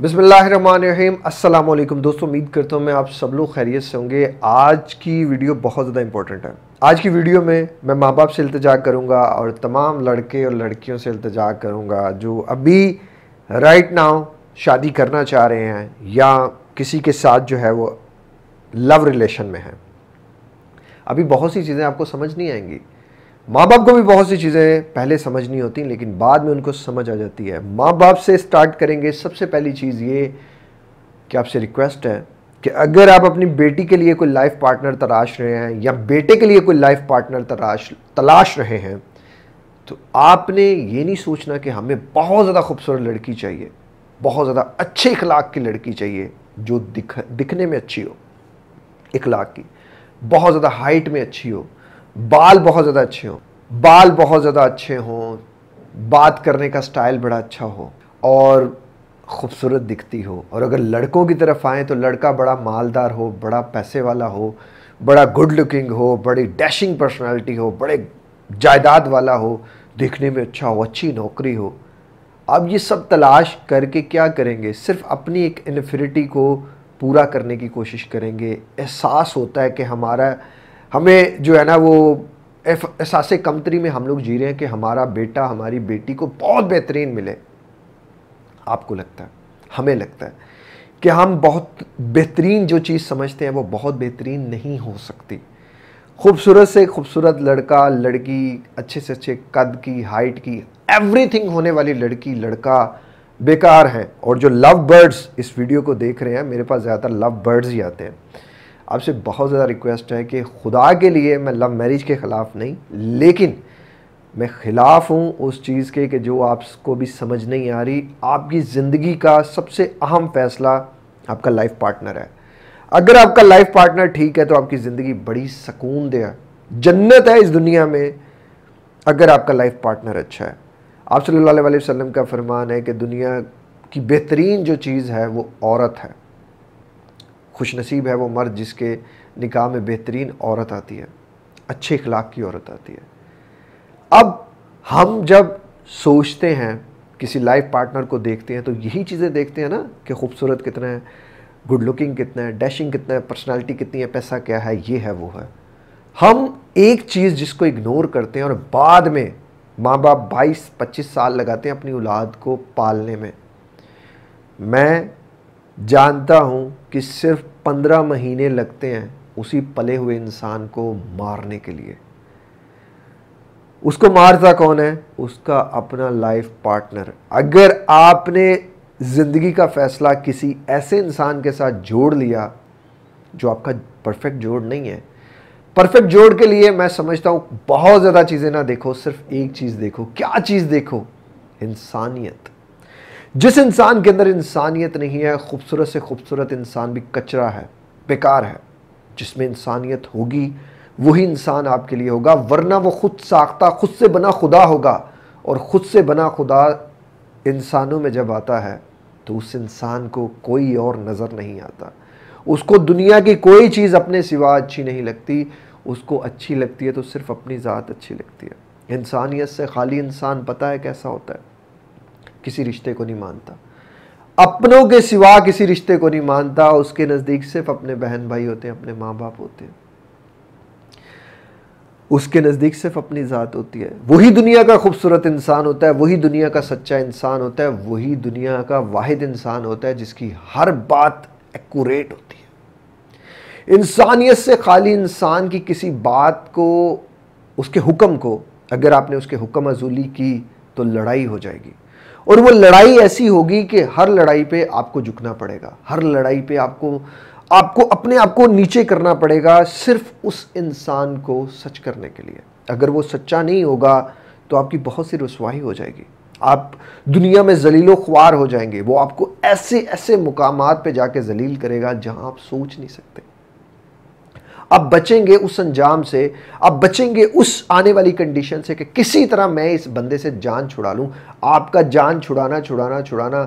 बिसमीम अल्लाम दोस्तों उम्मीद करता हूँ मैं आप सब लोग खैरियत से होंगे आज की वीडियो बहुत ज़्यादा इंपॉर्टेंट है आज की वीडियो में मैं माँ बाप से इल्तजा करूँगा और तमाम लड़के और लड़कियों से अल्तजा करूँगा जो अभी राइट नाउ शादी करना चाह रहे हैं या किसी के साथ जो है वो लव रिलेशन में है अभी बहुत सी चीज़ें आपको समझ नहीं आएंगी माँ बाप को भी बहुत सी चीज़ें पहले समझनी होती लेकिन बाद में उनको समझ आ जाती है माँ बाप से स्टार्ट करेंगे सबसे पहली चीज़ ये कि आपसे रिक्वेस्ट है कि अगर आप अपनी बेटी के लिए कोई लाइफ पार्टनर तलाश रहे हैं या बेटे के लिए कोई लाइफ पार्टनर तलाश तलाश रहे हैं तो आपने ये नहीं सोचना कि हमें बहुत ज़्यादा खूबसूरत लड़की चाहिए बहुत ज़्यादा अच्छे इखलाक की लड़की चाहिए जो दिख दिखने में अच्छी हो इखलाक की बहुत ज़्यादा हाइट में अच्छी हो बाल बहुत ज़्यादा अच्छे हों बाल बहुत ज़्यादा अच्छे हों बात करने का स्टाइल बड़ा अच्छा हो और खूबसूरत दिखती हो और अगर लड़कों की तरफ आएँ तो लड़का बड़ा मालदार हो बड़ा पैसे वाला हो बड़ा गुड लुकिंग हो बड़ी डैशिंग पर्सनालिटी हो बड़े जायदाद वाला हो दिखने में अच्छा हो अच्छी नौकरी हो अब ये सब तलाश करके क्या करेंगे सिर्फ अपनी एक इन्फिनिटी को पूरा करने की कोशिश करेंगे एहसास होता है कि हमारा हमें जो है ना वो एहसास कमतरी में हम लोग जी रहे हैं कि हमारा बेटा हमारी बेटी को बहुत बेहतरीन मिले आपको लगता है हमें लगता है कि हम बहुत बेहतरीन जो चीज़ समझते हैं वो बहुत बेहतरीन नहीं हो सकती खूबसूरत से खूबसूरत लड़का लड़की अच्छे से अच्छे कद की हाइट की एवरीथिंग होने वाली लड़की लड़का बेकार हैं और जो लव बर्ड्स इस वीडियो को देख रहे हैं मेरे पास ज़्यादातर लव बर्ड्स ही आते हैं आपसे बहुत ज़्यादा रिक्वेस्ट है कि खुदा के लिए मैं लव मैरिज के ख़िलाफ़ नहीं लेकिन मैं ख़िलाफ़ हूँ उस चीज़ के कि जो आपको भी समझ नहीं आ रही आपकी ज़िंदगी का सबसे अहम फ़ैसला आपका लाइफ पार्टनर है अगर आपका लाइफ पार्टनर ठीक है तो आपकी ज़िंदगी बड़ी सुकून दे जन्नत है इस दुनिया में अगर आपका लाइफ पार्टनर अच्छा है आप सल्लल्लाहु अलैहि वसल्लम का फरमान है कि दुनिया की बेहतरीन जो चीज़ है वो औरत है खुश नसीब है वो मर्द जिसके निकाह में बेहतरीन औरत आती है अच्छे इखलाक की औरत आती है अब हम जब सोचते हैं किसी लाइफ पार्टनर को देखते हैं तो यही चीज़ें देखते हैं ना कि खूबसूरत कितना है गुड लुकिंग कितना है डैशिंग कितना है पर्सनैलिटी कितनी है पैसा क्या है ये है वो है हम एक चीज़ जिसको इग्नोर करते हैं और बाद में माँ बाप 22-25 साल लगाते हैं अपनी औलाद को पालने में मैं जानता हूँ कि सिर्फ पंद्रह महीने लगते हैं उसी पले हुए इंसान को मारने के लिए उसको मारता कौन है उसका अपना लाइफ पार्टनर अगर आपने ज़िंदगी का फ़ैसला किसी ऐसे इंसान के साथ जोड़ लिया जो आपका परफेक्ट जोड़ नहीं है परफेक्ट जोड़ के लिए मैं समझता हूँ बहुत ज़्यादा चीज़ें ना देखो सिर्फ एक चीज़ देखो क्या चीज़ देखो इंसानियत जिस इंसान के अंदर इंसानियत नहीं है खूबसूरत से खूबसूरत इंसान भी कचरा है बेकार है जिसमें इंसानियत होगी वही इंसान आपके लिए होगा वरना वो खुद साख्ता खुद से बना खुदा होगा और ख़ुद से बना खुदा इंसानों में जब आता है तो उस इंसान को कोई और नज़र नहीं आता उसको दुनिया की कोई चीज़ अपने सिवा अच्छी नहीं लगती उसको अच्छी लगती है तो सिर्फ अपनी ज़ात अच्छी लगती है इंसानियत से खाली इंसान पता है कैसा होता है किसी रिश्ते को नहीं मानता अपनों के सिवा किसी रिश्ते को नहीं मानता उसके नज़दीक सिर्फ अपने बहन भाई होते हैं अपने माँ बाप होते हैं उसके नज़दीक सिर्फ अपनी ज़ात होती है वही दुनिया का खूबसूरत इंसान होता है वही दुनिया का सच्चा इंसान होता है वही दुनिया का वाहिद इंसान होता है जिसकी हर बात एक्यूरेट होती है इंसानियत से खाली इंसान की किसी बात को उसके हुक्म को अगर आपने उसके हुक्म अजूली की तो लड़ाई हो जाएगी और वो लड़ाई ऐसी होगी कि हर लड़ाई पे आपको झुकना पड़ेगा हर लड़ाई पे आपको आपको अपने आप को नीचे करना पड़ेगा सिर्फ उस इंसान को सच करने के लिए अगर वो सच्चा नहीं होगा तो आपकी बहुत सी रसवाही हो जाएगी आप दुनिया में जलील ख्वार हो जाएंगे वो आपको ऐसे ऐसे मुकाम पर जाके जलील करेगा जहाँ आप सोच नहीं सकते अब बचेंगे उस अंजाम से अब बचेंगे उस आने वाली कंडीशन से कि किसी तरह मैं इस बंदे से जान छुड़ा लूँ आपका जान छुड़ाना छुड़ाना छुड़ाना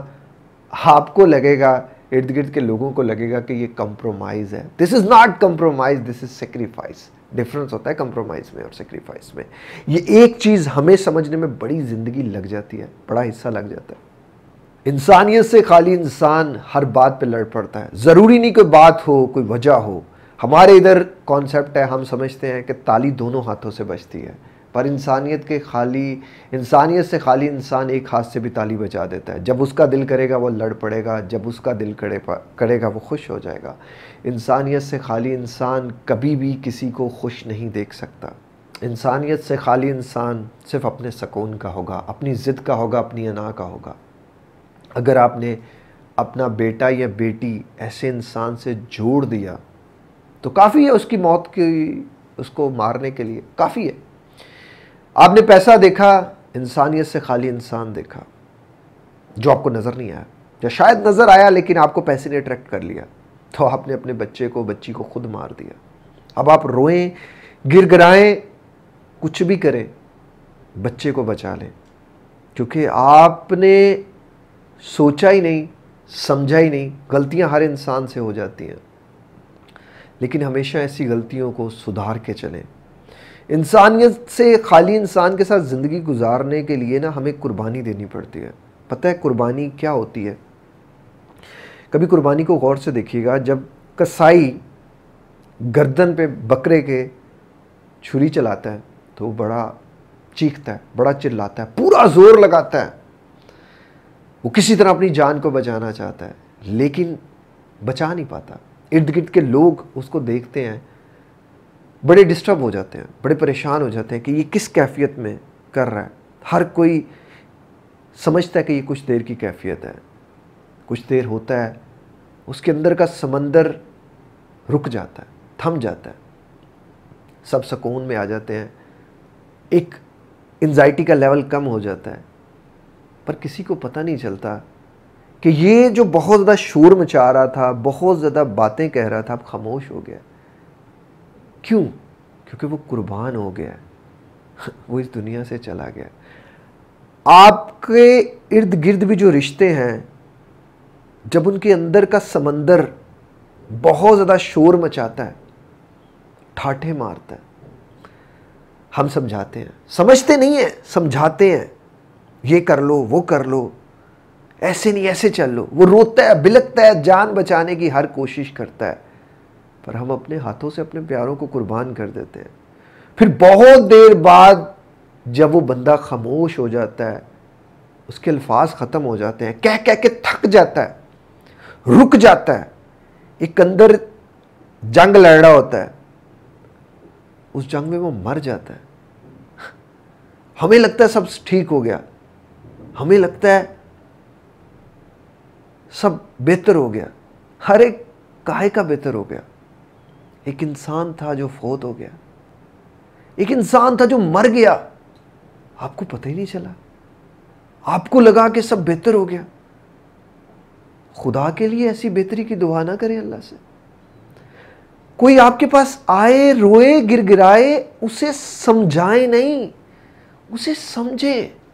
आपको लगेगा इर्द गिर्द के लोगों को लगेगा कि ये कंप्रोमाइज़ है this is not compromise this is sacrifice difference होता है कंप्रोमाइज़ में और सेक्रीफाइस में ये एक चीज़ हमें समझने में बड़ी ज़िंदगी लग जाती है बड़ा हिस्सा लग जाता है इंसानियत से खाली इंसान हर बात पे लड़ पड़ता है ज़रूरी नहीं कोई बात हो कोई वजह हो हमारे इधर कॉन्सेप्ट है हम समझते हैं कि ताली दोनों हाथों से बजती है पर इंसानियत के खाली इंसानियत से खाली इंसान एक हाथ से भी ताली बजा देता है जब उसका दिल करेगा वो लड़ पड़ेगा जब उसका दिल करे करेगा वो खुश हो जाएगा इंसानियत से खाली इंसान कभी भी किसी को खुश नहीं देख सकता इंसानियत से खाली इंसान सिर्फ अपने सकून का होगा अपनी ज़िद का होगा अपनी अना का होगा अगर आपने अपना बेटा या बेटी ऐसे इंसान से जोड़ दिया तो काफ़ी है उसकी मौत की उसको मारने के लिए काफ़ी है आपने पैसा देखा इंसानियत से खाली इंसान देखा जो आपको नज़र नहीं आया या शायद नज़र आया लेकिन आपको पैसे ने अट्रैक्ट कर लिया तो आपने अपने बच्चे को बच्ची को खुद मार दिया अब आप रोएं गिर गिराएं कुछ भी करें बच्चे को बचा लें क्योंकि आपने सोचा ही नहीं समझा ही नहीं गलतियां हर इंसान से हो जाती हैं लेकिन हमेशा ऐसी गलतियों को सुधार के चलें इंसानियत से खाली इंसान के साथ ज़िंदगी गुजारने के लिए ना हमें कुर्बानी देनी पड़ती है पता है कुर्बानी क्या होती है कभी कुर्बानी को गौर से देखिएगा जब कसाई गर्दन पे बकरे के छुरी चलाता है तो वो बड़ा चीखता है बड़ा चिल्लाता है पूरा जोर लगाता है वो किसी तरह अपनी जान को बचाना चाहता है लेकिन बचा नहीं पाता इर्द गिर्द के लोग उसको देखते हैं बड़े डिस्टर्ब हो जाते हैं बड़े परेशान हो जाते हैं कि ये किस कैफियत में कर रहा है हर कोई समझता है कि ये कुछ देर की कैफियत है कुछ देर होता है उसके अंदर का समंदर रुक जाता है थम जाता है सब सकून में आ जाते हैं एक एनजाइटी का लेवल कम हो जाता है पर किसी को पता नहीं चलता कि ये जो बहुत ज़्यादा शोर मचा रहा था बहुत ज़्यादा बातें कह रहा था अब खामोश हो गया क्यों क्योंकि वो कुर्बान हो गया वो इस दुनिया से चला गया आपके इर्द गिर्द भी जो रिश्ते हैं जब उनके अंदर का समंदर बहुत ज़्यादा शोर मचाता है ठाठे मारता है हम समझाते हैं समझते नहीं हैं समझाते हैं ये कर लो वो कर लो ऐसे नहीं ऐसे चल लो वो रोता है बिलकता है जान बचाने की हर कोशिश करता है पर हम अपने हाथों से अपने प्यारों को कुर्बान कर देते हैं फिर बहुत देर बाद जब वो बंदा खामोश हो जाता है उसके अल्फाज ख़त्म हो जाते हैं कह कह के थक जाता है रुक जाता है एक अंदर जंग लड़ रहा होता है उस जंग में वो मर जाता है हमें लगता है सब ठीक हो गया हमें लगता है सब बेहतर हो गया हर एक काय का बेहतर हो गया एक इंसान था जो फोत हो गया एक इंसान था जो मर गया आपको पता ही नहीं चला आपको लगा कि सब बेहतर हो गया खुदा के लिए ऐसी बेहतरी की दुआ ना करें अल्लाह से कोई आपके पास आए रोए गिर गिराए उसे समझाए नहीं उसे समझें